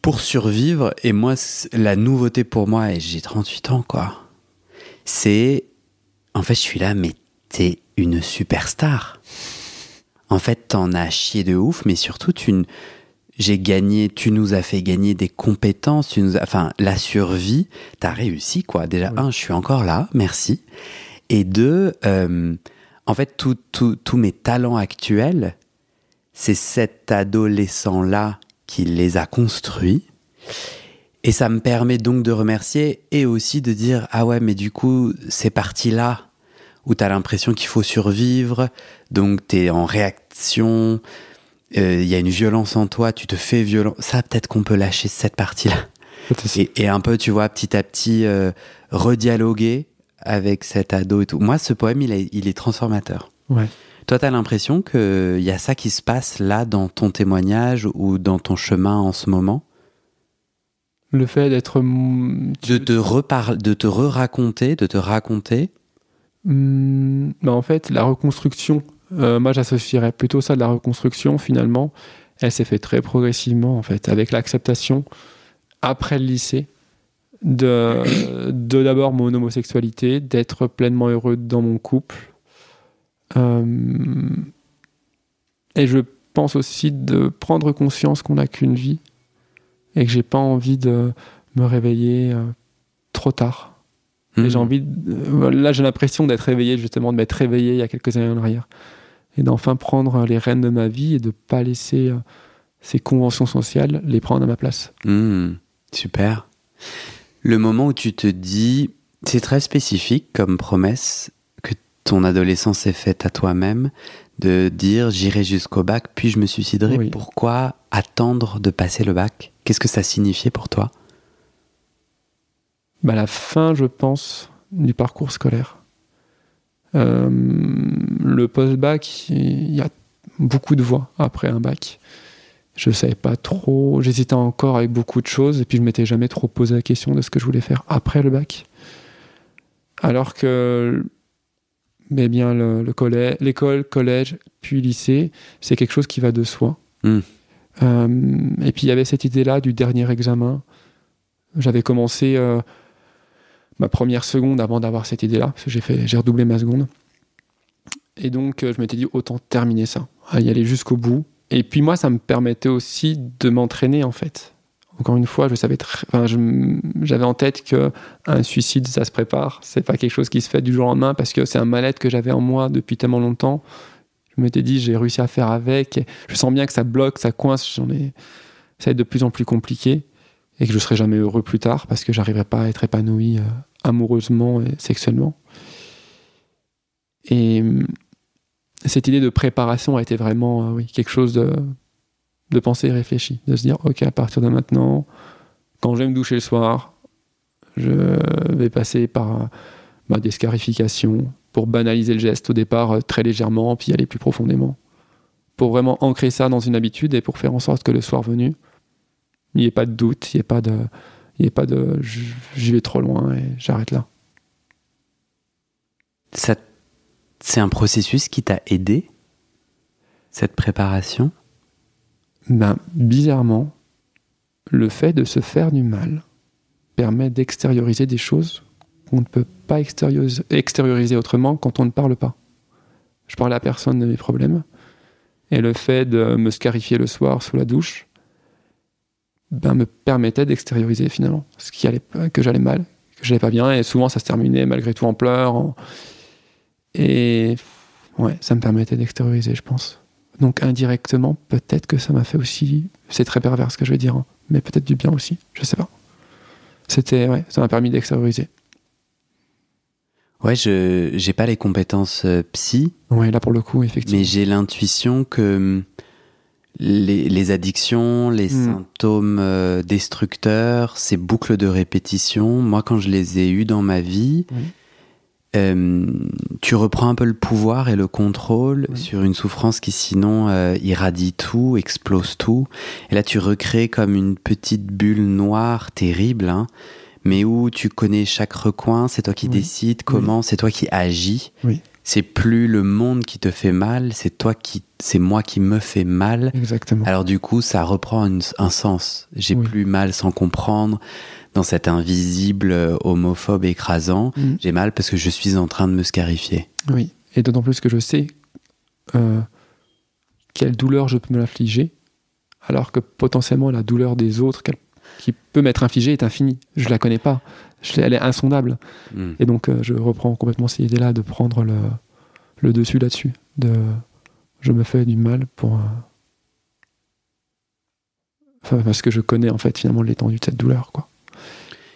pour survivre. Et moi, la nouveauté pour moi, et j'ai 38 ans, quoi, c'est... En fait, je suis là, mais t'es une superstar en fait, t'en as chié de ouf, mais surtout, tu j'ai gagné, tu nous as fait gagner des compétences, enfin, la survie, t'as réussi, quoi. Déjà, un, je suis encore là, merci. Et deux, euh, en fait, tous mes talents actuels, c'est cet adolescent-là qui les a construits. Et ça me permet donc de remercier et aussi de dire, ah ouais, mais du coup, c'est parti là où tu as l'impression qu'il faut survivre, donc tu es en réaction, il euh, y a une violence en toi, tu te fais violent. Ça, peut-être qu'on peut lâcher cette partie-là. Et, un peu, tu vois, petit à petit, euh, redialoguer avec cet ado et tout. Moi, ce poème, il est, transformateur. Toi, tu as l'impression qu'il y a ça qui se passe là dans ton témoignage ou dans ton chemin en ce moment Le fait d'être. De te, de te re-raconter, de te raconter Hmm, bah, en fait, la reconstruction, euh, moi j'associerais plutôt ça de la reconstruction finalement. Elle s'est fait très progressivement en fait, avec l'acceptation après le lycée de, de d'abord mon homosexualité, d'être pleinement heureux dans mon couple. Euh, et je pense aussi de prendre conscience qu'on n'a qu'une vie et que j'ai pas envie de me réveiller euh, trop tard j'ai hmm. envie. Euh, là, j'ai l'impression d'être réveillé, justement, de m'être réveillé il y a quelques années en arrière. Et d'enfin prendre les rênes de ma vie et de pas laisser euh, ces conventions sociales les prendre à ma place. Hmm. Super. Le moment où tu te dis, c'est très spécifique comme promesse que ton adolescence est faite à toi-même, de dire j'irai jusqu'au bac, puis je me suiciderai. Pourquoi attendre de passer le bac Qu'est-ce que ça signifiait pour toi bah, la fin, je pense, du parcours scolaire. Euh, le post-bac, il y a beaucoup de voies après un bac. Je savais pas trop, j'hésitais encore avec beaucoup de choses, et puis je m'étais jamais trop posé la question de ce que je voulais faire après le bac. Alors que, mais bien, le, collège, l'école, collège, puis lycée, c'est quelque chose qui va de soi. Hmm. Euh, et puis il y avait cette idée-là du dernier examen. J'avais commencé euh, ma première seconde avant d'avoir cette idée-là, parce que j'ai fait, j'ai redoublé ma seconde. Et donc, euh, je m'étais dit, autant terminer ça, y aller jusqu'au bout. Et puis, moi, ça me permettait aussi de m'entraîner, en fait. Encore une fois, je savais très, enfin, j'avais en tête que un suicide, ça se prépare. C'est pas quelque chose qui se fait du jour au lendemain parce que c'est un mal-être que j'avais en moi depuis tellement longtemps. Je m'étais dit, j'ai réussi à faire avec. je sens bien que ça bloque, ça coince. J'en ai, ça va être de plus en plus compliqué et que je serai jamais heureux plus tard parce que j'arriverai pas à être épanoui euh, amoureusement et sexuellement. Et euh, cette idée de préparation a été vraiment euh, oui, quelque chose de, penser et réfléchi, de se dire, ok, à partir de maintenant, quand je vais me doucher le soir, je vais passer par bah, euh, des scarifications pour banaliser le geste au départ très légèrement, puis aller plus profondément. Pour vraiment ancrer ça dans une habitude et pour faire en sorte que le soir venu, il n'y ait pas de doute, il n'y ait pas de, il n'y a pas de j'y vais trop loin et j'arrête là. Ça, c'est un processus qui t'a aidé, cette préparation ben, Bizarrement, le fait de se faire du mal permet d'extérioriser des choses qu'on ne peut pas extérioriser autrement quand on ne parle pas. Je parle à personne de mes problèmes. Et le fait de me scarifier le soir sous la douche, ben, me permettait d'extérioriser finalement ce qui allait que j'allais mal, que j'allais pas bien, et souvent ça se terminait malgré tout en pleurs. Et ouais, ça me permettait d'extérioriser, je pense. Donc indirectement, peut-être que ça m'a fait aussi. C'est très pervers ce que je vais dire, hein, mais peut-être du bien aussi, je sais pas. C'était ouais, ça m'a permis d'extérioriser. Ouais, je j'ai pas les compétences euh, psy. Ouais, là pour le coup, effectivement. Mais j'ai l'intuition que hum, les, addictions, les hmm. symptômes euh, destructeurs, ces boucles de répétition, moi quand je les ai eues dans ma vie, euh, tu reprends un peu le pouvoir et le contrôle sur une souffrance qui sinon euh, irradie tout, explose tout. Et là tu recrées comme une petite bulle noire terrible, hein, mais où tu connais chaque recoin, c'est toi qui décides comment, c'est toi qui agis. Oui c'est plus le monde qui te fait mal, c'est toi qui, c'est moi qui me fais mal. Exactement. Alors du coup, ça reprend un sens. J'ai plus mal sans comprendre dans cet invisible euh, homophobe écrasant. Mm. J'ai mal parce que je suis en train de me scarifier. Oui, et d'autant plus que je sais euh, quelle douleur je peux me l'affliger, alors que potentiellement la douleur des autres, qui peut m'être infligée est infinie. Je la connais pas. Je, elle est insondable. Hmm. Et donc, euh, je reprends complètement cette idée-là de prendre le, le dessus là-dessus. De je me fais du mal pour. Euh, parce que je connais en fait finalement l'étendue de cette douleur, quoi.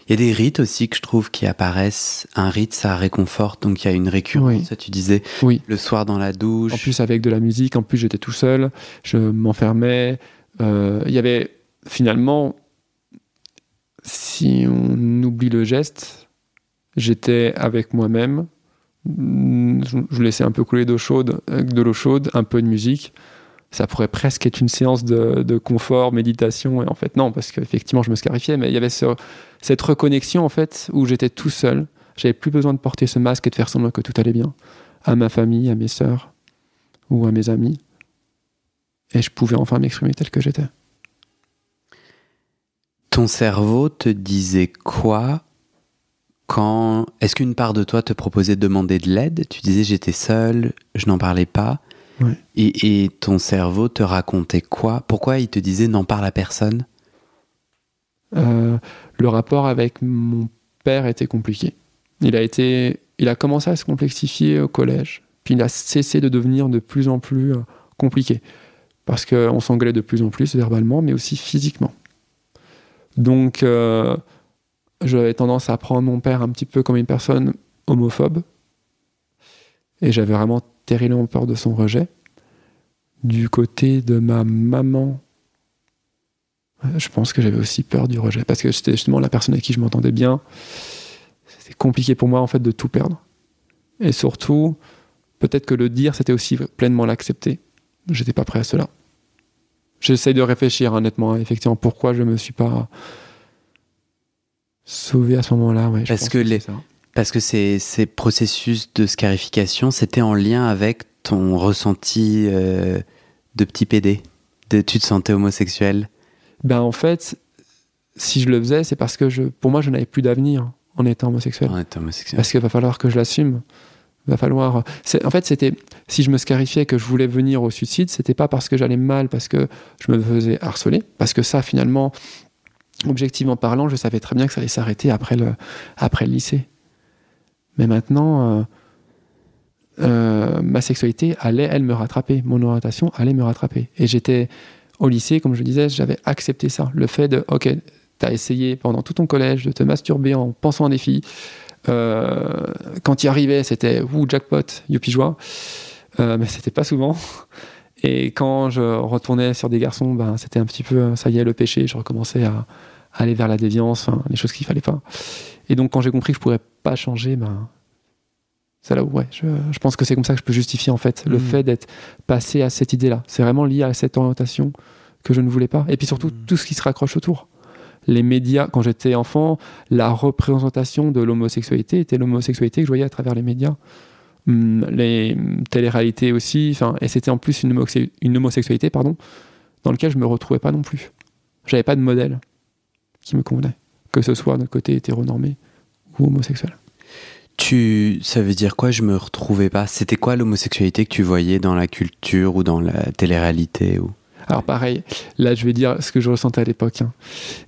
Il y a des rites aussi que je trouve qui apparaissent. Un rite, ça réconforte, donc il y a une récurrence. Ça, tu disais, oui. le soir dans la douche. En plus, avec de la musique, en plus, j'étais tout seul, je m'enfermais. Euh, il y avait finalement si on oublie le geste, j'étais avec moi-même. Je laissais un peu couler d'eau chaude, euh, de l'eau chaude, un peu de musique. Ça pourrait presque être une séance de, confort, méditation. Et en fait, non, parce qu'effectivement, je me scarifiais, mais il y avait cette reconnexion, en fait, où j'étais tout seul. J'avais plus besoin de porter ce masque et de faire semblant que tout allait bien. À ma famille, à mes sœurs ou à mes amis. Et je pouvais enfin m'exprimer tel que j'étais. Ton cerveau te disait quoi quand est-ce qu'une part de toi te proposait de demander de l'aide Tu disais j'étais seul, je n'en parlais pas. Et, ton cerveau te racontait quoi Pourquoi il te disait n'en parle à personne euh, Le rapport avec mon père était compliqué. Il a été, il a commencé à se complexifier au collège, puis il a cessé de devenir de plus en plus euh, compliqué parce qu'on s'englait de plus en plus verbalement, mais aussi physiquement. Donc, euh, j'avais tendance à prendre mon père un petit peu comme une personne homophobe. Et j'avais vraiment terriblement peur de son rejet. Du côté de ma maman, je pense que j'avais aussi peur du rejet parce que c'était justement la personne avec qui je m'entendais bien. C'était compliqué pour moi en fait de tout perdre. Et surtout, peut-être que le dire, c'était aussi pleinement l'accepter. J'étais pas prêt à cela. J'essaye de réfléchir honnêtement, effectivement, pourquoi je me suis pas sauvé à ce moment-là. parce, que les... parce que ces, ces processus de scarification, c'était en lien avec ton ressenti euh, de petit PD de, Tu te sentais homosexuel Ben en fait, si je le faisais, c'est parce que je, pour moi, je n'avais plus d'avenir en étant homosexuel. En étant homosexuel. Parce qu'il va falloir que je l'assume va falloir. En fait, c'était si je me scarifiais que je voulais venir au suicide, c'était pas parce que j'allais mal, parce que je me faisais harceler, parce que ça, finalement, objectivement parlant, je savais très bien que ça allait s'arrêter après le, après lycée. Mais maintenant, euh, euh, ma sexualité allait, elle, me rattraper. Mon orientation allait me rattraper. Et j'étais au lycée, comme je disais, j'avais accepté ça. Le fait de, ok, t'as essayé pendant tout ton collège de te masturber en pensant à des filles. Euh, quand il arrivait, c'était ou jackpot, youpi joie. Euh, mais c'était pas souvent. Et quand je retournais sur des garçons, ben, c'était un petit peu ça y est, le péché. Je recommençais à, aller vers la déviance, les choses qu'il fallait pas. Et donc, quand j'ai compris que je pourrais pas changer, ben, c'est là où, ouais, je, pense que c'est comme ça que je peux justifier, en fait, le mm. fait d'être passé à cette idée-là. C'est vraiment lié à cette orientation que je ne voulais pas. Et puis surtout, mm. tout ce qui se raccroche autour les médias, quand j'étais enfant, la représentation de l'homosexualité était l'homosexualité que je voyais à travers les médias. Hum, les téléréalités aussi, et c'était en plus une, homosexualité pardon, dans laquelle je me retrouvais pas non plus. J'avais pas de modèle qui me convenait, que ce soit d'un côté hétéronormé ou homosexuel. Tu, ça veut dire quoi Je me retrouvais pas. C'était quoi l'homosexualité que tu voyais dans la culture ou dans la téléréalité ou alors pareil, là je vais dire ce que je ressentais à l'époque, hein.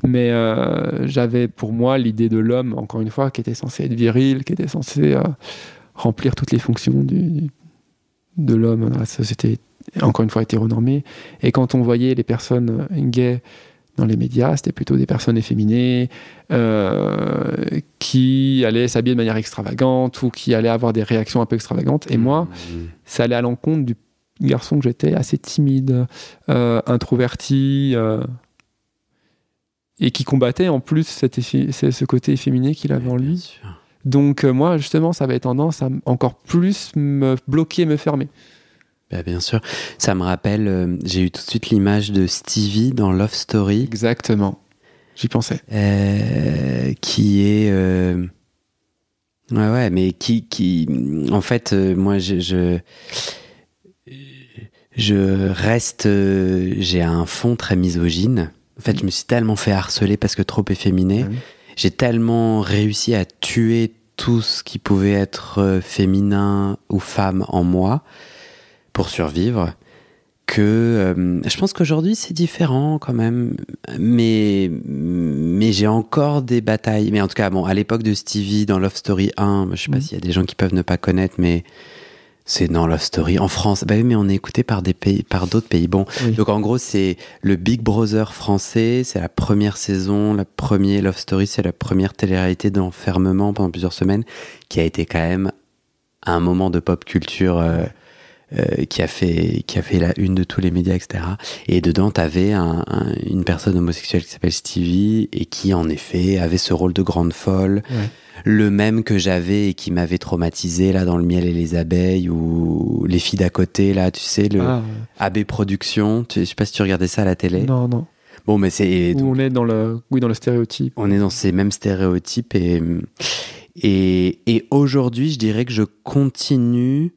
mais euh, j'avais pour moi l'idée de l'homme, encore une fois, qui était censé être viril, qui était censé euh, remplir toutes les fonctions du, de l'homme dans la société, encore une fois hétéronormée. Et quand on voyait les personnes euh, gays dans les médias, c'était plutôt des personnes efféminées qui allaient s'habiller de manière extravagante ou qui allaient avoir des réactions un peu extravagantes. Et mmh. moi, mmh. ça allait à l'encontre du garçon que j'étais, assez timide, euh, introverti, euh, et qui combattait en plus ce côté efféminé qu'il avait en lui. Donc euh, moi, justement, ça avait tendance à encore plus me bloquer, me fermer. Ben bien sûr, ça me rappelle, j'ai eu tout de suite l'image de Stevie dans Love Story. Exactement, j'y pensais. qui est... Ouais, ouais, mais qui... qui... En fait, moi, je... Je reste, euh, j'ai un fond très misogyne. En fait, je me suis tellement fait harceler parce que trop efféminé. Ah j'ai tellement réussi à tuer tout ce qui pouvait être euh, féminin ou femme en moi pour survivre que euh, je pense qu'aujourd'hui c'est différent quand même mais mais j'ai encore des batailles mais en tout cas bon à l'époque de Stevie dans Love Story 1 je sais pas mm. s'il y a des gens qui peuvent ne pas connaître mais c'est dans Love Story en France. Bah oui, mais on est écouté par des pays, par d'autres pays. Bon, donc en gros, c'est le Big Brother français. C'est la première saison, la première Love Story, c'est la première télé-réalité d'enfermement pendant plusieurs semaines, qui a été quand même un moment de pop culture. Euh, euh, qui a fait qui a fait la une de tous les médias, etc. Et dedans, t'avais avais une personne homosexuelle qui s'appelle Stevie et qui en effet avait ce rôle de grande folle, le même que j'avais et qui m'avait traumatisé là dans le miel et les abeilles ou les filles d'à côté là, tu sais le ah, Production AB Productions. je sais pas si tu regardais ça à la télé. Non non. Bon, mais c'est. on est dans le, oui, dans le stéréotype. On est dans ces mêmes stéréotypes Et, et aujourd'hui, je dirais que je continue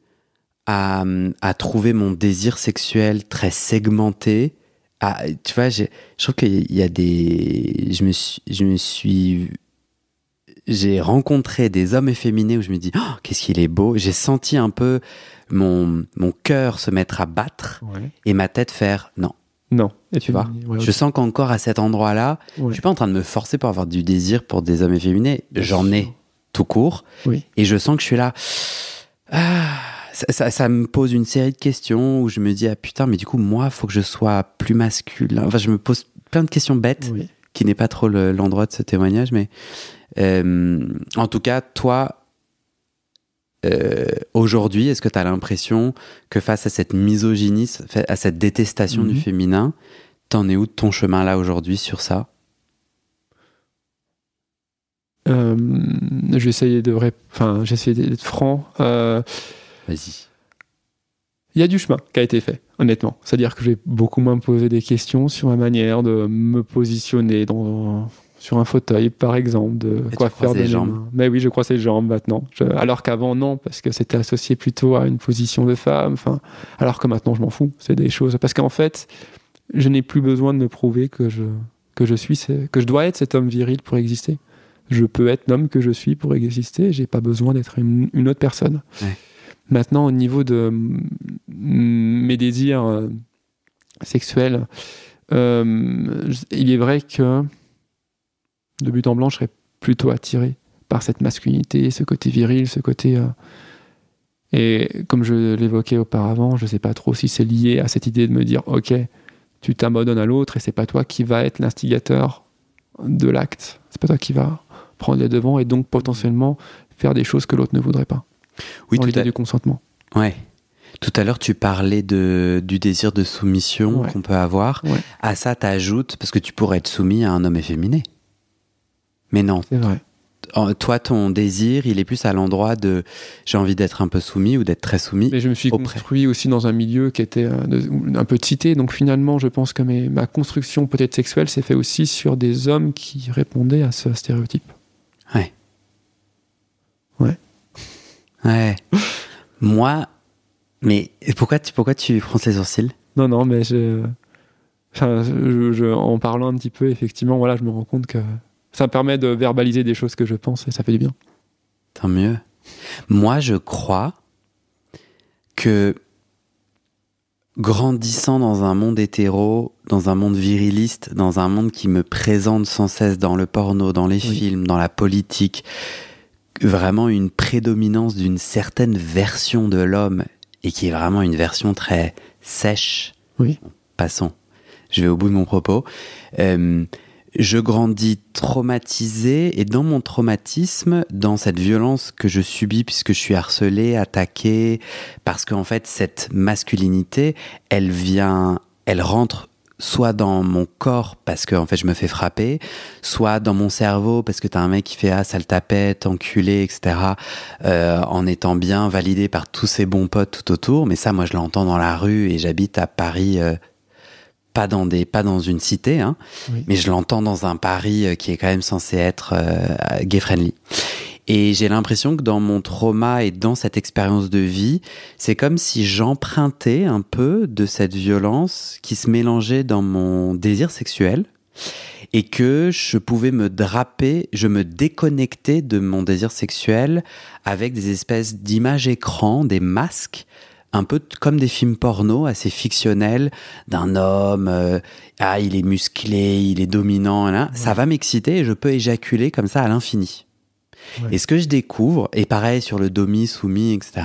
à, trouver mon désir sexuel très segmenté. Ah, tu vois, je trouve qu'il y a des. Je me suis. Je me suis j'ai rencontré des hommes efféminés où je me dis oh, qu'est-ce qu'il est beau. J'ai senti un peu mon, mon cœur se mettre à battre et ma tête faire non. Non. Et tu vois, je sens qu'encore à cet endroit-là, je suis pas en train de me forcer pour avoir du désir pour des hommes efféminés. J'en ai tout court. Et je sens que je suis là. Ah, ça, me pose une série de questions où je me dis ah putain mais du coup moi faut que je sois plus masculin. Enfin je me pose plein de questions bêtes qui n'est pas trop l'endroit de ce témoignage mais euh, en tout cas toi euh, aujourd'hui est-ce que tu as l'impression que face à cette misogynie à cette détestation du mhm. féminin t'en es où de ton chemin là aujourd'hui sur ça euh, J'essayais de, d'être franc. Euh, Vas-y. Il y a du chemin qui a été fait, honnêtement. C'est-à-dire que j'ai beaucoup moins posé des questions sur ma manière de me positionner dans, sur un fauteuil, par exemple, de quoi faire des jambes. Mais oui, je croise les jambes maintenant. alors qu'avant, non, parce que c'était associé plutôt à une position de femme. Enfin, alors que maintenant, je m'en fous. C'est des choses. Parce qu'en fait, je n'ai plus besoin de me prouver que je, que je suis, que je dois être cet homme viril pour exister. Je peux être l'homme que je suis pour exister. J'ai pas besoin d'être une, une, autre personne. Ouais. Maintenant, au niveau de mm, mm, mes désirs euh, sexuels, euh, il est vrai que de but en blanc, je serais plutôt attiré par cette masculinité, ce côté viril, ce côté. Euh, et comme je l'évoquais auparavant, je ne sais pas trop si c'est lié à cette idée de me dire, ok, tu t'abandonnes à l'autre et c'est pas toi qui va être l'instigateur de l'acte. C'est pas toi qui va prendre les devants et donc potentiellement faire des choses que l'autre ne voudrait pas. Oui, tu l'idée du consentement. Ouais. Tout à l'heure, tu parlais de, du désir de soumission qu'on peut avoir. À ça, t'ajoutes, parce que tu pourrais être soumis à un homme efféminé. Mais non. toi, ton désir, il est plus à l'endroit de j'ai envie d'être un peu soumis ou d'être très soumis. Mais je me suis construit aussi dans un milieu qui était euh, un peu de cité. Donc finalement, je pense que ma construction peut-être sexuelle s'est fait aussi sur des hommes qui répondaient à ce stéréotype. Ouais. Ouais. Ouais. Moi, mais pourquoi tu, pourquoi tu fronces les sourcils Non, non, mais je, je, en parlant un petit peu, effectivement, voilà, je me rends compte que ça permet de verbaliser des choses que je pense et ça fait du bien. Tant mieux. Moi, je crois que grandissant dans un monde hétéro, dans un monde viriliste, dans un monde qui me présente sans cesse dans le porno, dans les films, dans la politique, vraiment une prédominance d'une certaine version de l'homme et qui est vraiment une version très sèche. Oui. Passons. Je vais au bout de mon propos. Euh, je grandis traumatisé et dans mon traumatisme, dans cette violence que je subis puisque je suis harcelé, attaqué, parce qu'en fait cette masculinité, elle vient, elle rentre soit dans mon corps parce que en fait je me fais frapper, soit dans mon cerveau parce que t'as un mec qui fait ah sale tapette, enculé, etc. Euh, en étant bien validé par tous ses bons potes tout autour. Mais ça, moi je l'entends dans la rue et j'habite à Paris. Euh, pas dans des pas dans une cité hein, mais je l'entends dans un Paris euh, qui est quand même censé être gay friendly et j'ai l'impression que dans mon trauma et dans cette expérience de vie, c'est comme si j'empruntais un peu de cette violence qui se mélangeait dans mon désir sexuel et que je pouvais me draper, je me déconnectais de mon désir sexuel avec des espèces d'images écrans, des masques un peu comme des films porno assez fictionnels d'un homme, euh, ah il est musclé, il est dominant, ça va m'exciter et je peux éjaculer comme ça à l'infini. Et ce que je découvre, et pareil sur le domi, soumis, etc., mhm.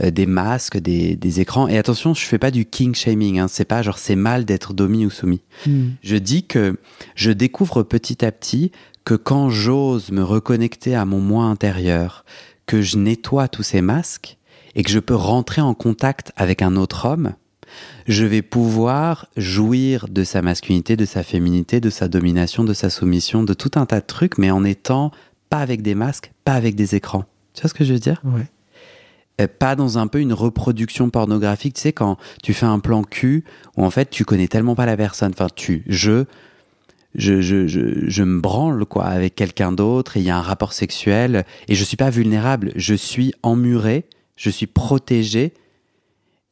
euh, euh, des masques, des, écrans. Et attention, je fais pas du king shaming. Hein, c'est pas genre c'est mal d'être domi ou soumis. Mhm. Je dis que je découvre petit à petit que quand j'ose me reconnecter à mon moi intérieur, que je nettoie tous ces masques et que je peux rentrer en contact avec un autre homme, je vais pouvoir jouir de sa masculinité, de sa féminité, de sa domination, de sa soumission, de tout un tas de trucs, mais en étant pas avec des masques, pas avec des écrans. Tu vois ce que je veux dire Ouais euh, pas dans un peu une reproduction pornographique, tu sais, quand tu fais un plan cul où en fait tu connais tellement pas la personne, enfin tu, je, je, je, je, me branle quoi avec quelqu'un d'autre il y a un rapport sexuel et je suis pas vulnérable, je suis emmuré, je suis protégé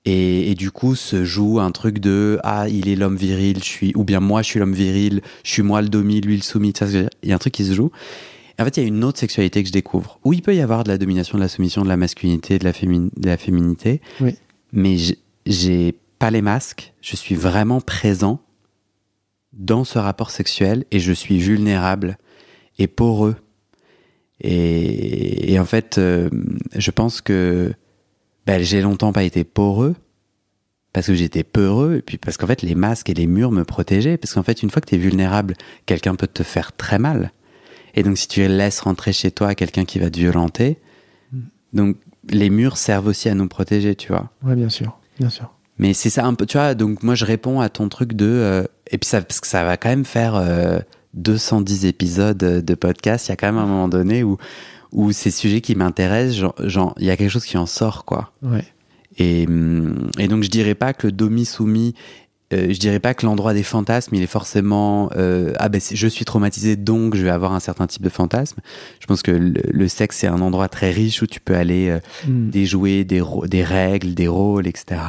et, du coup se joue un truc de ah il est l'homme viril, je suis ou bien moi je suis l'homme viril, je suis moi le domi, lui le soumis, tu il y a un truc qui se joue en fait, il y a une autre sexualité que je découvre, où il peut y avoir de la domination, de la soumission, de la masculinité, de la, féminité, oui. mais j'ai pas les masques, je suis vraiment présent dans ce rapport sexuel et je suis vulnérable et poreux. Et, en fait, euh, je pense que ben, j'ai longtemps pas été poreux parce que j'étais peureux et puis parce qu'en fait les masques et les murs me protégeaient parce qu'en fait une fois que tu es vulnérable, quelqu'un peut te faire très mal. Et donc, si tu laisses rentrer chez toi quelqu'un qui va te violenter, donc les murs servent aussi à nous protéger, tu vois. Oui, bien sûr, bien sûr. Mais c'est ça un peu, tu vois, donc moi je réponds à ton truc de. Euh, et puis ça, parce que ça va quand même faire 210 euh, épisodes euh, de podcast, il y a quand même un moment donné où, où ces sujets qui m'intéressent, il y a quelque chose qui en sort, quoi. Ouais. Et, hum, et donc je dirais pas que domi-soumis euh, je dirais pas que l'endroit des fantasmes, il est forcément euh, ah ben je suis traumatisé donc je vais avoir un certain type de fantasme. Je pense que le, sexe c'est un endroit très riche où tu peux aller déjouer euh, hmm. des, des règles, des rôles, etc.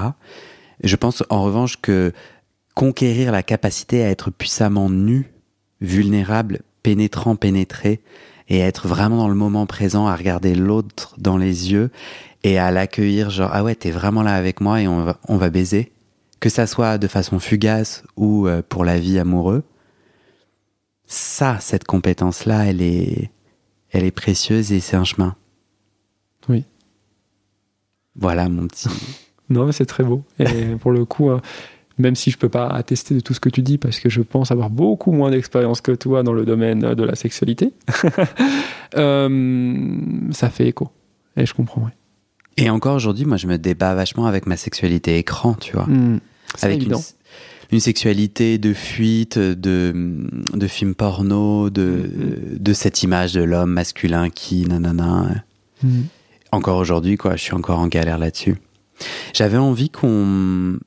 Je pense en revanche que conquérir la capacité à être puissamment nu, vulnérable, pénétrant, pénétré et être vraiment dans le moment présent, à regarder l'autre dans les yeux et à l'accueillir genre ah ouais t'es vraiment là avec moi et on va baiser que ça soit de façon fugace ou euh, pour la vie amoureuse, ça, cette compétence-là, elle est, elle est précieuse et c'est un chemin. Oui. Voilà mon petit. non, mais c'est très beau. Et pour le coup, hein, même si je peux pas attester de tout ce que tu dis parce que je pense avoir beaucoup moins d'expérience que toi dans le domaine de la sexualité, euh, ça fait écho. Et je comprends. Et encore aujourd'hui, moi, je me débat vachement avec ma sexualité écran, tu vois. Hmm avec une, sexualité de fuite, de, de films porno, de, mm-hmm. de cette image de l'homme masculin qui nanana. Mm-hmm. Encore aujourd'hui, quoi, je suis encore en galère là-dessus. J'avais envie qu'on.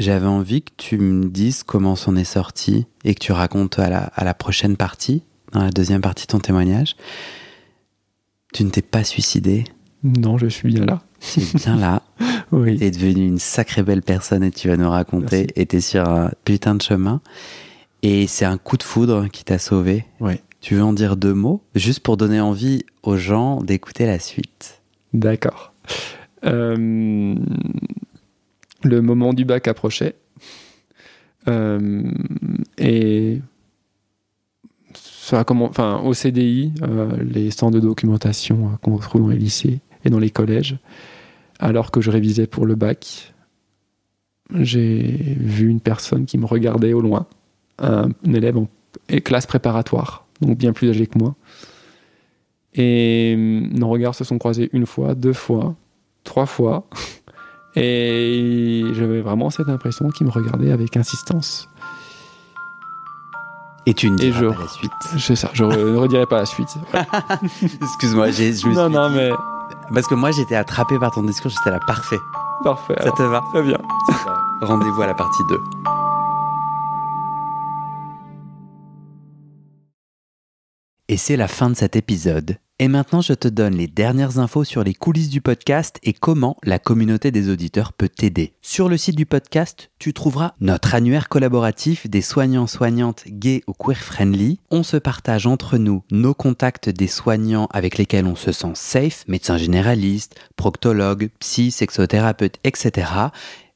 J'avais envie que tu me dises comment s'en est sorti et que tu racontes à la, à la prochaine partie, dans la deuxième partie de ton témoignage. Tu ne t'es pas suicidé Non, je suis bien là c'est bien là. oui. es devenue une sacrée belle personne et tu vas nous raconter. Merci. sur un putain de chemin. Et c'est un coup de foudre qui t'a sauvé. Oui. Tu veux en dire deux mots, juste pour donner envie aux gens d'écouter la suite. D'accord. Euh, le moment du bac approchait. Euh, et ça, comment, enfin, au CDI, euh, les stands de documentation qu'on retrouve dans les lycées, et dans les collèges. Alors que je révisais pour le bac, j'ai vu une personne qui me regardait au loin, un, élève en classe préparatoire, donc bien plus âgé que moi. Et euh, nos regards se sont croisés une fois, deux fois, trois fois. Et j'avais vraiment cette impression qu'il me regardait avec insistance. Et tu ne diras pas la suite. ça, je ne redirai pas la suite. Excuse-moi, j'ai juste... Non, non, mais. Parce que moi, j'étais attrapé par ton discours, j'étais là, parfait. Parfait. Ça te va Très bien. Rendez-vous à la partie 2. Et c'est la fin de cet épisode. Et maintenant, je te donne les dernières infos sur les coulisses du podcast et comment la communauté des auditeurs peut t'aider. Sur le site du podcast, tu trouveras notre annuaire collaboratif des soignants-soignantes gays ou queer-friendly. On se partage entre nous nos contacts des soignants avec lesquels on se sent safe, médecins généralistes, proctologues, psy, sexothérapeutes, etc.,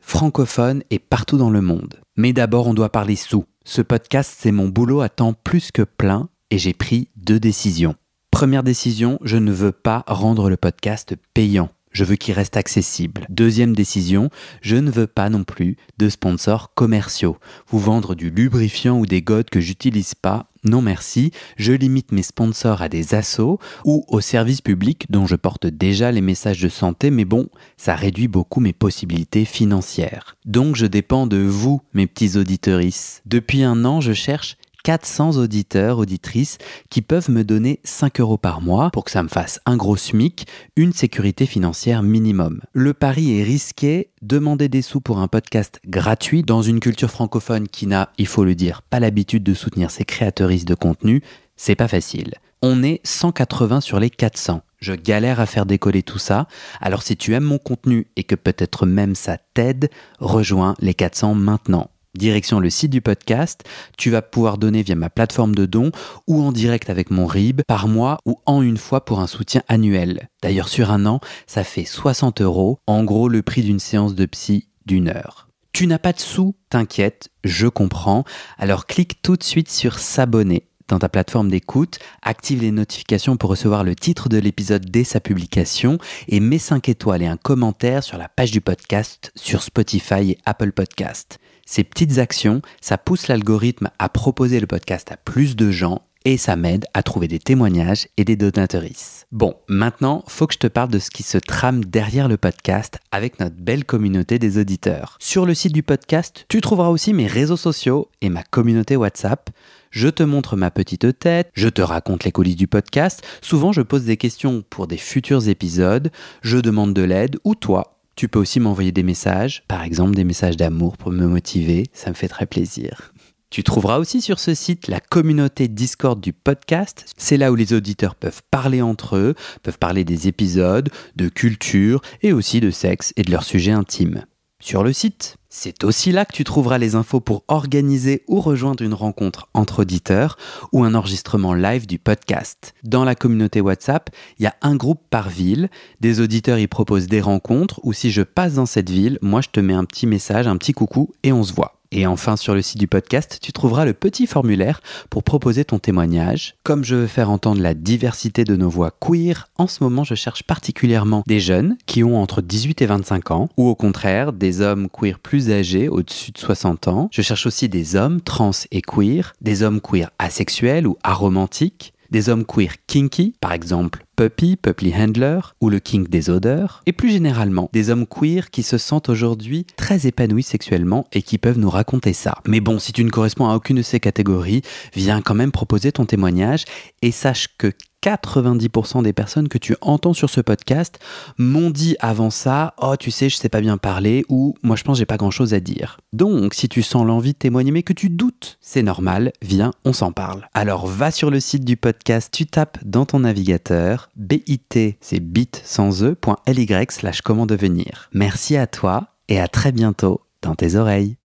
francophones et partout dans le monde. Mais d'abord, on doit parler sous. Ce podcast, c'est mon boulot à temps plus que plein et j'ai pris deux décisions. Première décision, je ne veux pas rendre le podcast payant. Je veux qu'il reste accessible. Deuxième décision, je ne veux pas non plus de sponsors commerciaux. Vous vendre du lubrifiant ou des godes que j'utilise pas, non merci. Je limite mes sponsors à des assos ou aux services publics dont je porte déjà les messages de santé, mais bon, ça réduit beaucoup mes possibilités financières. Donc je dépends de vous, mes petits auditorices. Depuis un an, je cherche 400 auditeurs, auditrices qui peuvent me donner 5 euros par mois pour que ça me fasse un gros SMIC, une sécurité financière minimum. Le pari est risqué, demander des sous pour un podcast gratuit dans une culture francophone qui n'a, il faut le dire, pas l'habitude de soutenir ses créatrices de contenu, c'est pas facile. On est 180 sur les 400. Je galère à faire décoller tout ça. Alors si tu aimes mon contenu et que peut-être même ça t'aide, rejoins les 400 maintenant. Direction le site du podcast, tu vas pouvoir donner via ma plateforme de dons ou en direct avec mon RIB par mois ou en une fois pour un soutien annuel. D'ailleurs sur un an, ça fait 60 euros, en gros le prix d'une séance de psy d'une heure. Tu n'as pas de sous, t'inquiète, je comprends, alors clique tout de suite sur s'abonner dans ta plateforme d'écoute, active les notifications pour recevoir le titre de l'épisode dès sa publication et mets 5 étoiles et un commentaire sur la page du podcast sur Spotify et Apple Podcast. Ces petites actions, ça pousse l'algorithme à proposer le podcast à plus de gens et ça m'aide à trouver des témoignages et des donatrices. Bon, maintenant, faut que je te parle de ce qui se trame derrière le podcast avec notre belle communauté des auditeurs. Sur le site du podcast, tu trouveras aussi mes réseaux sociaux et ma communauté WhatsApp. Je te montre ma petite tête, je te raconte les coulisses du podcast, souvent je pose des questions pour des futurs épisodes, je demande de l'aide ou toi, tu peux aussi m'envoyer des messages, par exemple des messages d'amour pour me motiver, ça me fait très plaisir. Tu trouveras aussi sur ce site la communauté Discord du podcast. C'est là où les auditeurs peuvent parler entre eux, peuvent parler des épisodes, de culture et aussi de sexe et de leurs sujets intimes sur le site. C'est aussi là que tu trouveras les infos pour organiser ou rejoindre une rencontre entre auditeurs ou un enregistrement live du podcast. Dans la communauté WhatsApp, il y a un groupe par ville. Des auditeurs y proposent des rencontres ou si je passe dans cette ville, moi je te mets un petit message, un petit coucou et on se voit. Et enfin, sur le site du podcast, tu trouveras le petit formulaire pour proposer ton témoignage. Comme je veux faire entendre la diversité de nos voix queer, en ce moment, je cherche particulièrement des jeunes qui ont entre 18 et 25 ans, ou au contraire, des hommes queer plus âgés, au-dessus de 60 ans. Je cherche aussi des hommes trans et queer, des hommes queer asexuels ou aromantiques, des hommes queer kinky, par exemple Puppy, Puppy Handler ou le kink des odeurs, et plus généralement des hommes queer qui se sentent aujourd'hui très épanouis sexuellement et qui peuvent nous raconter ça. Mais bon, si tu ne corresponds à aucune de ces catégories, viens quand même proposer ton témoignage et sache que 90% des personnes que tu entends sur ce podcast m'ont dit avant ça Oh, tu sais, je sais pas bien parler ou Moi, je pense, j'ai pas grand chose à dire. Donc, si tu sens l'envie de témoigner mais que tu doutes, c'est normal, viens, on s'en parle. Alors, va sur le site du podcast, tu tapes dans ton navigateur BIT, c'est bit sans e.ly slash comment devenir. Merci à toi et à très bientôt dans tes oreilles.